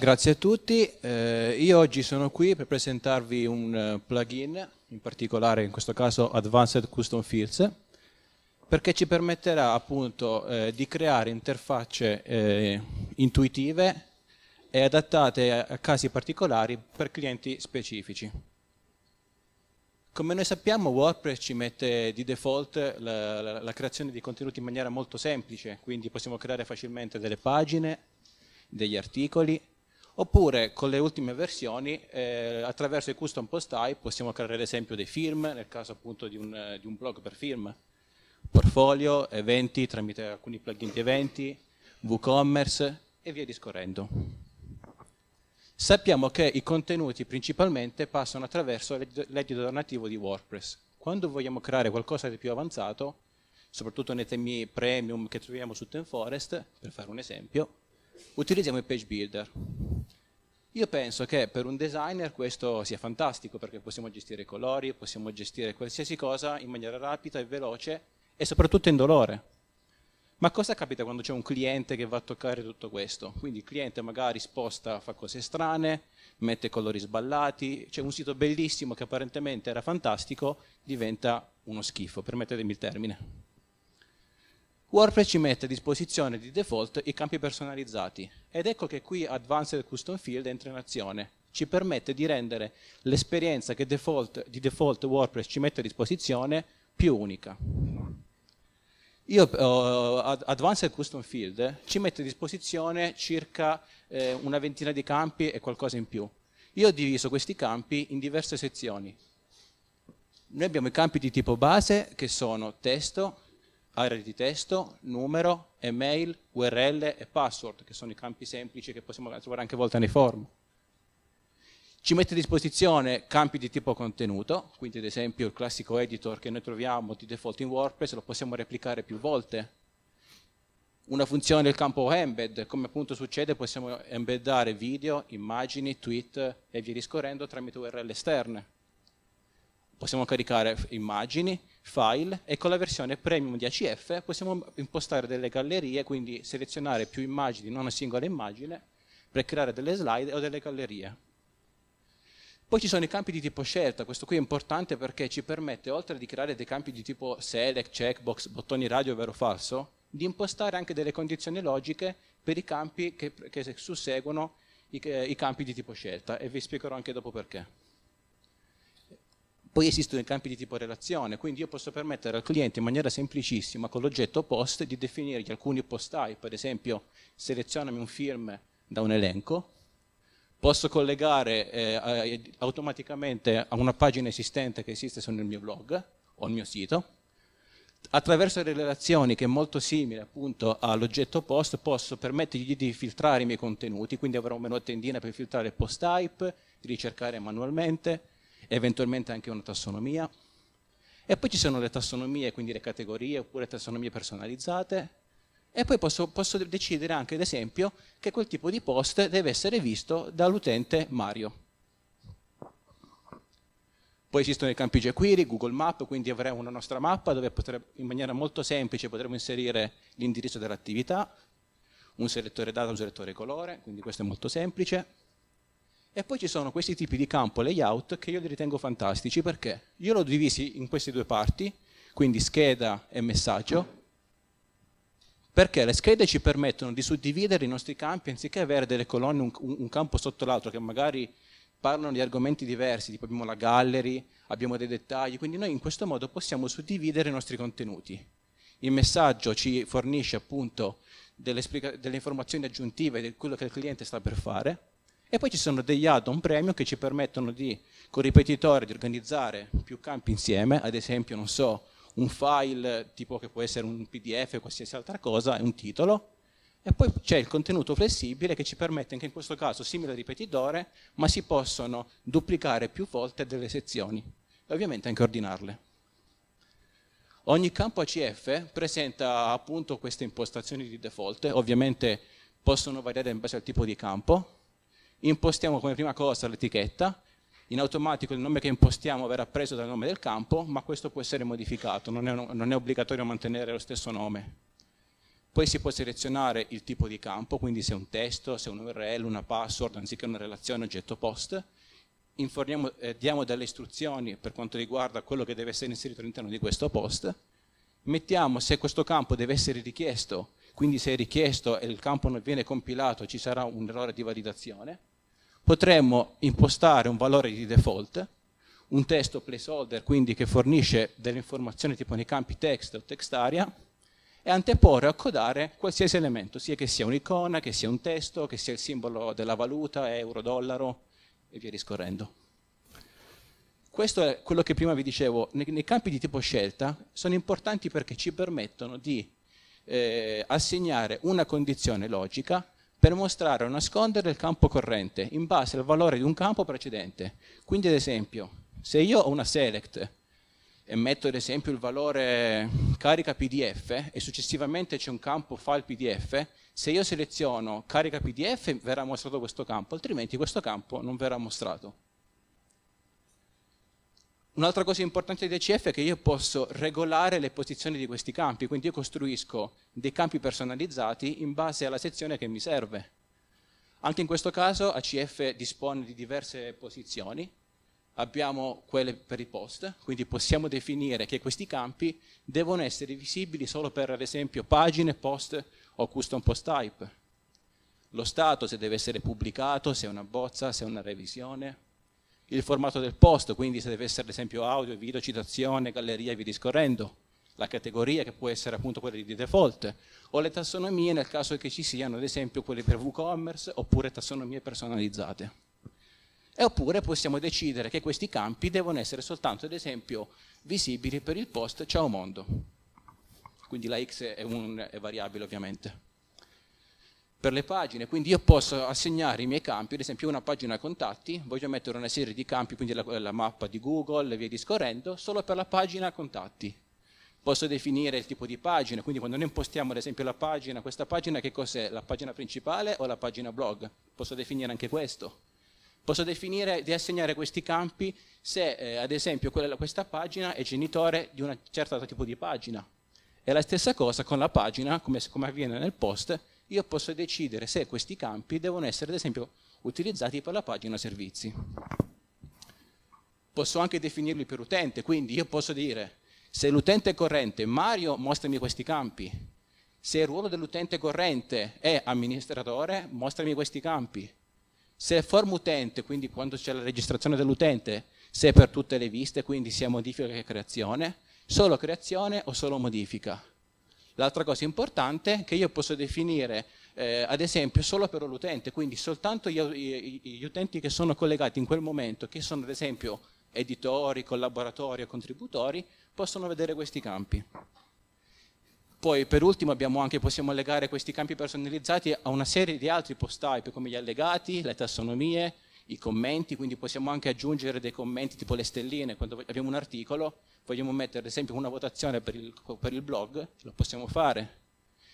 Grazie a tutti, eh, io oggi sono qui per presentarvi un eh, plugin, in particolare in questo caso Advanced Custom Fields, perché ci permetterà appunto eh, di creare interfacce eh, intuitive e adattate a casi particolari per clienti specifici. Come noi sappiamo WordPress ci mette di default la, la, la creazione di contenuti in maniera molto semplice, quindi possiamo creare facilmente delle pagine, degli articoli, oppure con le ultime versioni eh, attraverso i custom post type possiamo creare ad esempio dei film, nel caso appunto di un, di un blog per film, portfolio, eventi tramite alcuni plugin di eventi, WooCommerce e via discorrendo. Sappiamo che i contenuti principalmente passano attraverso l'editor nativo di WordPress. Quando vogliamo creare qualcosa di più avanzato, soprattutto nei temi premium che troviamo su Ten per fare un esempio, utilizziamo i page builder. Io penso che per un designer questo sia fantastico perché possiamo gestire i colori, possiamo gestire qualsiasi cosa in maniera rapida e veloce e soprattutto in dolore. Ma cosa capita quando c'è un cliente che va a toccare tutto questo? Quindi il cliente magari sposta, fa cose strane, mette colori sballati, c'è un sito bellissimo che apparentemente era fantastico, diventa uno schifo, permettetemi il termine. WordPress ci mette a disposizione di default i campi personalizzati ed ecco che qui Advanced Custom Field entra in azione. Ci permette di rendere l'esperienza che default, di default WordPress ci mette a disposizione più unica. Io, uh, Advanced Custom Field ci mette a disposizione circa eh, una ventina di campi e qualcosa in più. Io ho diviso questi campi in diverse sezioni. Noi abbiamo i campi di tipo base che sono testo, aree di testo, numero, email, URL e password, che sono i campi semplici che possiamo trovare anche a volte nei form. Ci mette a disposizione campi di tipo contenuto, quindi ad esempio il classico editor che noi troviamo di default in WordPress lo possiamo replicare più volte. Una funzione del campo embed, come appunto succede possiamo embeddare video, immagini, tweet e via discorrendo tramite URL esterne. Possiamo caricare immagini, file e con la versione premium di ACF possiamo impostare delle gallerie, quindi selezionare più immagini, non una singola immagine, per creare delle slide o delle gallerie. Poi ci sono i campi di tipo scelta, questo qui è importante perché ci permette, oltre di creare dei campi di tipo select, checkbox, bottoni radio, vero o falso, di impostare anche delle condizioni logiche per i campi che, che susseguono i, i campi di tipo scelta e vi spiegherò anche dopo perché. Poi esistono i campi di tipo relazione, quindi io posso permettere al cliente in maniera semplicissima con l'oggetto post di definirgli alcuni postai, per esempio selezionami un film da un elenco, posso collegare eh, eh, automaticamente a una pagina esistente che esiste sul mio blog o al mio sito, attraverso le relazioni che è molto simile appunto all'oggetto post posso permettergli di filtrare i miei contenuti, quindi avrò un menu a tendina per filtrare post type, ricercare manualmente, eventualmente anche una tassonomia. E poi ci sono le tassonomie, quindi le categorie, oppure tassonomie personalizzate. E poi posso, posso decidere anche, ad esempio, che quel tipo di post deve essere visto dall'utente Mario. Poi esistono i campi jQuery, Google Map, quindi avremo una nostra mappa dove potremo, in maniera molto semplice potremo inserire l'indirizzo dell'attività, un selettore data, un selettore colore, quindi questo è molto semplice. E poi ci sono questi tipi di campo layout che io li ritengo fantastici perché io l'ho divisi in queste due parti, quindi scheda e messaggio, perché le schede ci permettono di suddividere i nostri campi anziché avere delle colonne, un, un campo sotto l'altro che magari parlano di argomenti diversi, tipo abbiamo la gallery, abbiamo dei dettagli, quindi noi in questo modo possiamo suddividere i nostri contenuti. Il messaggio ci fornisce appunto delle, delle informazioni aggiuntive di quello che il cliente sta per fare, e poi ci sono degli add-on premium che ci permettono di, con ripetitore, di organizzare più campi insieme, ad esempio, non so, un file tipo che può essere un PDF o qualsiasi altra cosa, e un titolo, e poi c'è il contenuto flessibile che ci permette anche in questo caso simile al ripetitore, ma si possono duplicare più volte delle sezioni e ovviamente anche ordinarle. Ogni campo ACF presenta appunto queste impostazioni di default, ovviamente possono variare in base al tipo di campo, impostiamo come prima cosa l'etichetta, in automatico il nome che impostiamo verrà preso dal nome del campo, ma questo può essere modificato, non è, non è obbligatorio mantenere lo stesso nome. Poi si può selezionare il tipo di campo, quindi se è un testo, se è un URL, una password, anziché una relazione oggetto post, eh, diamo delle istruzioni per quanto riguarda quello che deve essere inserito all'interno di questo post, mettiamo se questo campo deve essere richiesto, quindi se è richiesto e il campo non viene compilato ci sarà un errore di validazione, potremmo impostare un valore di default, un testo placeholder quindi che fornisce delle informazioni tipo nei campi text o text area e anteporre o codare qualsiasi elemento, sia che sia un'icona, che sia un testo, che sia il simbolo della valuta, euro, dollaro e via discorrendo. Questo è quello che prima vi dicevo, nei, nei campi di tipo scelta sono importanti perché ci permettono di eh, assegnare una condizione logica per mostrare o nascondere il campo corrente in base al valore di un campo precedente. Quindi ad esempio, se io ho una select e metto ad esempio il valore carica PDF e successivamente c'è un campo file PDF, se io seleziono carica PDF verrà mostrato questo campo, altrimenti questo campo non verrà mostrato. Un'altra cosa importante di DCF è che io posso regolare le posizioni di questi campi, quindi io costruisco dei campi personalizzati in base alla sezione che mi serve. Anche in questo caso ACF dispone di diverse posizioni, abbiamo quelle per i post, quindi possiamo definire che questi campi devono essere visibili solo per ad esempio pagine, post o custom post type. Lo stato se deve essere pubblicato, se è una bozza, se è una revisione, il formato del post, quindi se deve essere ad esempio audio, video, citazione, galleria e via discorrendo, la categoria che può essere appunto quella di default, o le tassonomie nel caso che ci siano ad esempio quelle per WooCommerce oppure tassonomie personalizzate. E oppure possiamo decidere che questi campi devono essere soltanto ad esempio visibili per il post ciao mondo. Quindi la x è, un, è variabile ovviamente per le pagine, quindi io posso assegnare i miei campi, ad esempio una pagina contatti, voglio mettere una serie di campi, quindi la, la mappa di Google e via discorrendo, solo per la pagina contatti. Posso definire il tipo di pagina, quindi quando noi impostiamo ad esempio la pagina, questa pagina che cos'è? La pagina principale o la pagina blog? Posso definire anche questo. Posso definire di assegnare questi campi se eh, ad esempio quella, questa pagina è genitore di un certo tipo di pagina. È la stessa cosa con la pagina, come, come avviene nel post, io posso decidere se questi campi devono essere ad esempio utilizzati per la pagina servizi. Posso anche definirli per utente, quindi io posso dire se l'utente corrente Mario mostrami questi campi, se il ruolo dell'utente corrente è amministratore mostrami questi campi, se è form utente, quindi quando c'è la registrazione dell'utente, se è per tutte le viste, quindi sia modifica che creazione, solo creazione o solo modifica. L'altra cosa importante è che io posso definire eh, ad esempio solo per l'utente, quindi soltanto gli, gli, gli utenti che sono collegati in quel momento, che sono ad esempio editori, collaboratori o contributori, possono vedere questi campi. Poi per ultimo anche, possiamo legare questi campi personalizzati a una serie di altri post type come gli allegati, le tassonomie, i commenti, quindi possiamo anche aggiungere dei commenti tipo le stelline, quando abbiamo un articolo vogliamo mettere ad esempio una votazione per il, per il blog, lo possiamo fare.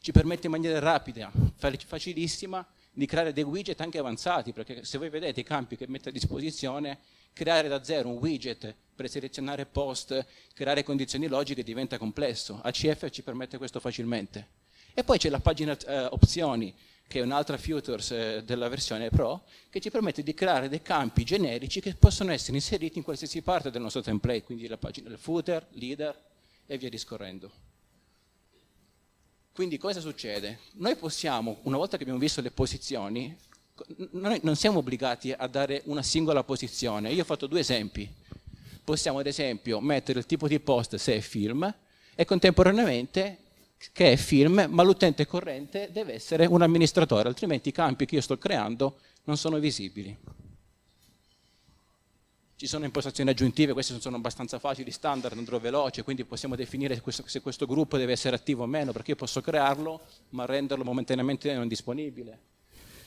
Ci permette in maniera rapida, facilissima, di creare dei widget anche avanzati, perché se voi vedete i campi che mette a disposizione, creare da zero un widget per selezionare post, creare condizioni logiche diventa complesso. ACF ci permette questo facilmente. E poi c'è la pagina eh, opzioni, che è un'altra features eh, della versione Pro, che ci permette di creare dei campi generici che possono essere inseriti in qualsiasi parte del nostro template, quindi la pagina, del footer, leader e via discorrendo. Quindi cosa succede? Noi possiamo, una volta che abbiamo visto le posizioni, noi non siamo obbligati a dare una singola posizione. Io ho fatto due esempi. Possiamo ad esempio mettere il tipo di post se è film e contemporaneamente che è firm, ma l'utente corrente deve essere un amministratore, altrimenti i campi che io sto creando non sono visibili. Ci sono impostazioni aggiuntive, queste sono abbastanza facili, standard, andrò veloce, quindi possiamo definire se questo gruppo deve essere attivo o meno, perché io posso crearlo, ma renderlo momentaneamente non disponibile.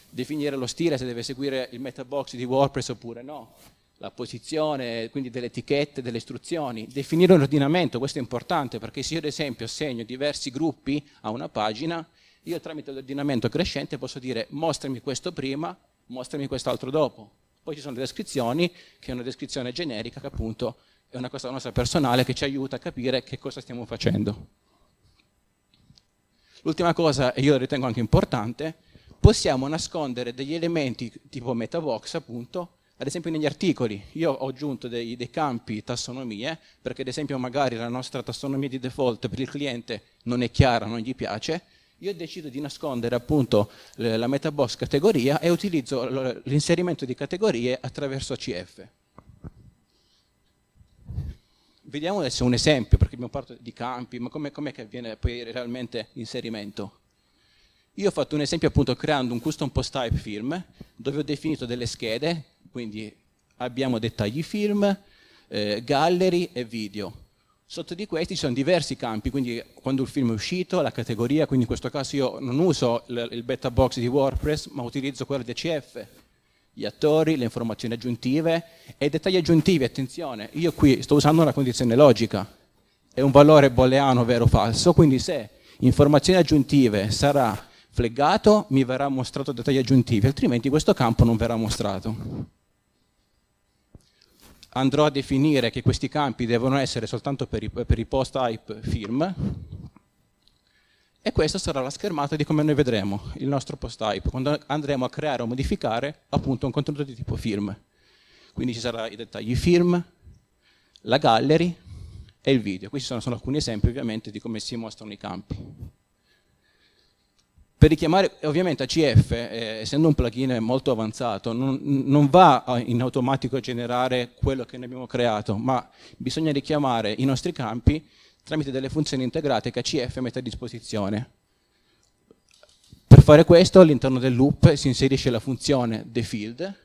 Definire lo stile, se deve seguire il metabox di WordPress oppure no la posizione, quindi delle etichette, delle istruzioni, definire un ordinamento, questo è importante perché se io ad esempio segno diversi gruppi a una pagina, io tramite l'ordinamento crescente posso dire mostrami questo prima, mostrami quest'altro dopo. Poi ci sono le descrizioni, che è una descrizione generica che appunto è una cosa nostra personale che ci aiuta a capire che cosa stiamo facendo. L'ultima cosa, e io la ritengo anche importante, possiamo nascondere degli elementi tipo MetaVox appunto, ad esempio negli articoli, io ho aggiunto dei, dei, campi tassonomie, perché ad esempio magari la nostra tassonomia di default per il cliente non è chiara, non gli piace, io decido di nascondere appunto la MetaBoss categoria e utilizzo l'inserimento di categorie attraverso ACF. Vediamo adesso un esempio, perché abbiamo parlato di campi, ma com'è, com'è che avviene poi realmente l'inserimento? Io ho fatto un esempio appunto creando un custom post type film dove ho definito delle schede quindi abbiamo dettagli film, eh, gallery e video. Sotto di questi ci sono diversi campi, quindi quando il film è uscito, la categoria, quindi in questo caso io non uso il beta box di WordPress, ma utilizzo quello di CF, gli attori, le informazioni aggiuntive e i dettagli aggiuntivi, attenzione, io qui sto usando una condizione logica, è un valore booleano vero o falso, quindi se informazioni aggiuntive sarà fleggato mi verrà mostrato dettagli aggiuntivi, altrimenti questo campo non verrà mostrato andrò a definire che questi campi devono essere soltanto per i, per i post-hype film e questa sarà la schermata di come noi vedremo il nostro post-hype quando andremo a creare o modificare appunto un contenuto di tipo film. Quindi ci saranno i dettagli film, la gallery e il video. Questi sono solo alcuni esempi ovviamente di come si mostrano i campi per richiamare, ovviamente ACF, eh, essendo un plugin molto avanzato, non, non, va in automatico a generare quello che noi abbiamo creato, ma bisogna richiamare i nostri campi tramite delle funzioni integrate che ACF mette a disposizione. Per fare questo all'interno del loop si inserisce la funzione theField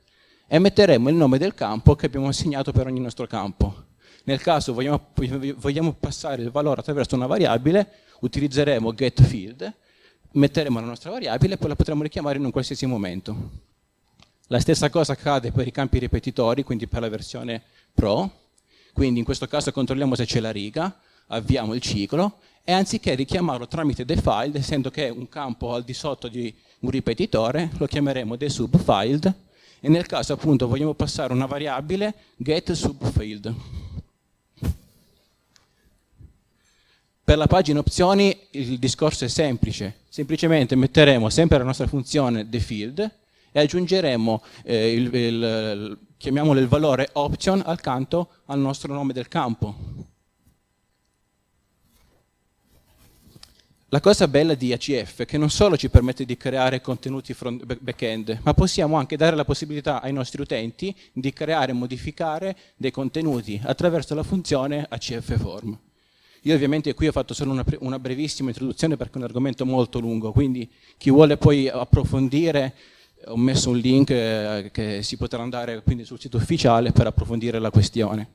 e metteremo il nome del campo che abbiamo assegnato per ogni nostro campo. Nel caso vogliamo, vogliamo passare il valore attraverso una variabile, utilizzeremo getField metteremo la nostra variabile e poi la potremo richiamare in un qualsiasi momento. La stessa cosa accade per i campi ripetitori, quindi per la versione Pro, quindi in questo caso controlliamo se c'è la riga, avviamo il ciclo e anziché richiamarlo tramite defiled, essendo che è un campo al di sotto di un ripetitore, lo chiameremo desubfiled e nel caso appunto vogliamo passare una variabile getSubField. Per la pagina opzioni il discorso è semplice, semplicemente metteremo sempre la nostra funzione the field e aggiungeremo eh, il, il, chiamiamolo il valore option al canto al nostro nome del campo. La cosa bella di ACF è che non solo ci permette di creare contenuti back-end, ma possiamo anche dare la possibilità ai nostri utenti di creare e modificare dei contenuti attraverso la funzione ACF Form. Io ovviamente qui ho fatto solo una, una brevissima introduzione perché è un argomento molto lungo, quindi chi vuole poi approfondire eh, ho messo un link eh, che si potrà andare quindi sul sito ufficiale per approfondire la questione.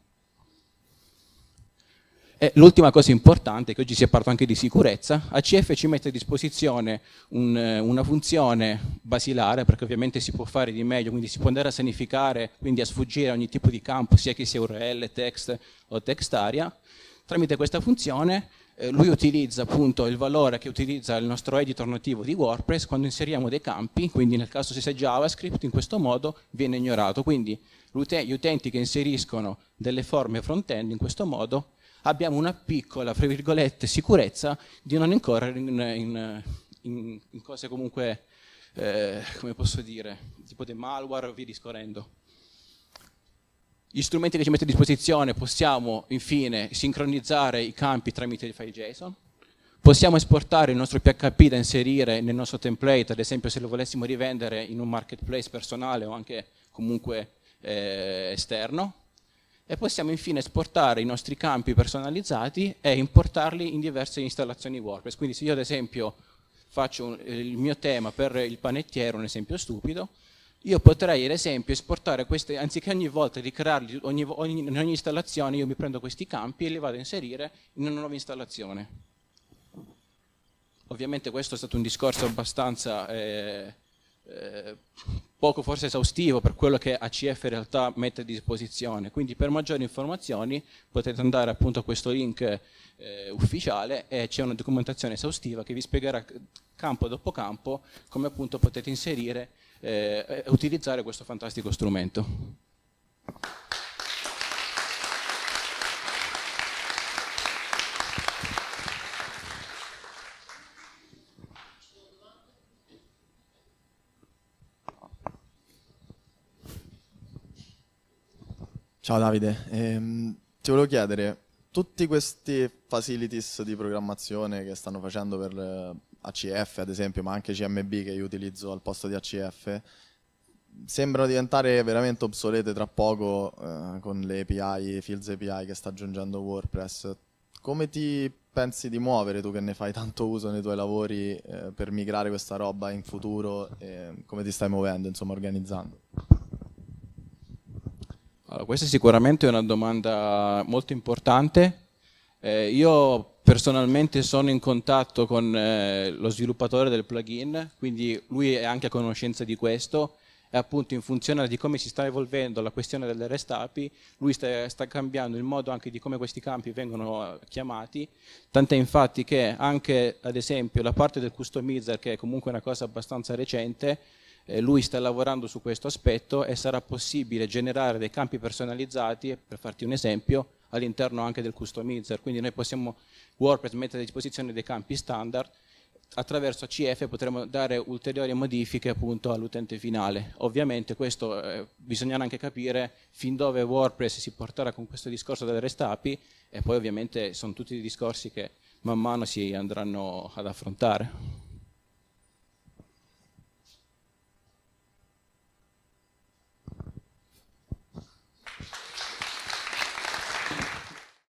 l'ultima cosa importante, che oggi si è parlato anche di sicurezza, ACF ci mette a disposizione un, eh, una funzione basilare, perché ovviamente si può fare di meglio, quindi si può andare a sanificare, quindi a sfuggire a ogni tipo di campo, sia che sia URL, text o text area, Tramite questa funzione eh, lui utilizza appunto il valore che utilizza il nostro editor nativo di WordPress quando inseriamo dei campi, quindi nel caso si sia JavaScript, in questo modo viene ignorato. Quindi gli utenti che inseriscono delle forme front-end in questo modo abbiamo una piccola, fra virgolette, sicurezza di non incorrere in, in, in, in cose comunque, eh, come posso dire, tipo dei malware o via discorrendo gli strumenti che ci mette a disposizione possiamo infine sincronizzare i campi tramite il file JSON, possiamo esportare il nostro PHP da inserire nel nostro template, ad esempio se lo volessimo rivendere in un marketplace personale o anche comunque eh, esterno, e possiamo infine esportare i nostri campi personalizzati e importarli in diverse installazioni WordPress. Quindi se io ad esempio faccio un, eh, il mio tema per il panettiere, un esempio stupido, io potrei ad esempio esportare queste, anziché ogni volta ricrearli ogni, ogni, in ogni installazione, io mi prendo questi campi e li vado a inserire in una nuova installazione. Ovviamente questo è stato un discorso abbastanza eh, eh, poco forse esaustivo per quello che ACF in realtà mette a disposizione, quindi per maggiori informazioni potete andare appunto a questo link eh, ufficiale e c'è una documentazione esaustiva che vi spiegherà campo dopo campo come appunto potete inserire eh, eh, utilizzare questo fantastico strumento. Ciao Davide, ehm, ti volevo chiedere, tutti questi facilities di programmazione che stanno facendo per, ACF ad esempio, ma anche CMB che io utilizzo al posto di ACF, sembrano diventare veramente obsolete tra poco eh, con le API, i Fields API che sta aggiungendo WordPress. Come ti pensi di muovere tu che ne fai tanto uso nei tuoi lavori eh, per migrare questa roba in futuro? Eh, come ti stai muovendo, insomma, organizzando? Allora, questa è sicuramente una domanda molto importante. Eh, io personalmente sono in contatto con eh, lo sviluppatore del plugin, quindi lui è anche a conoscenza di questo e appunto in funzione di come si sta evolvendo la questione delle REST API, lui sta, sta cambiando il modo anche di come questi campi vengono eh, chiamati, tant'è infatti che anche ad esempio la parte del customizer, che è comunque una cosa abbastanza recente, eh, lui sta lavorando su questo aspetto e sarà possibile generare dei campi personalizzati, per farti un esempio, all'interno anche del customizer, quindi noi possiamo WordPress mettere a disposizione dei campi standard, attraverso CF potremo dare ulteriori modifiche appunto all'utente finale. Ovviamente questo eh, bisognerà anche capire fin dove WordPress si porterà con questo discorso delle REST API e poi ovviamente sono tutti i discorsi che man mano si andranno ad affrontare.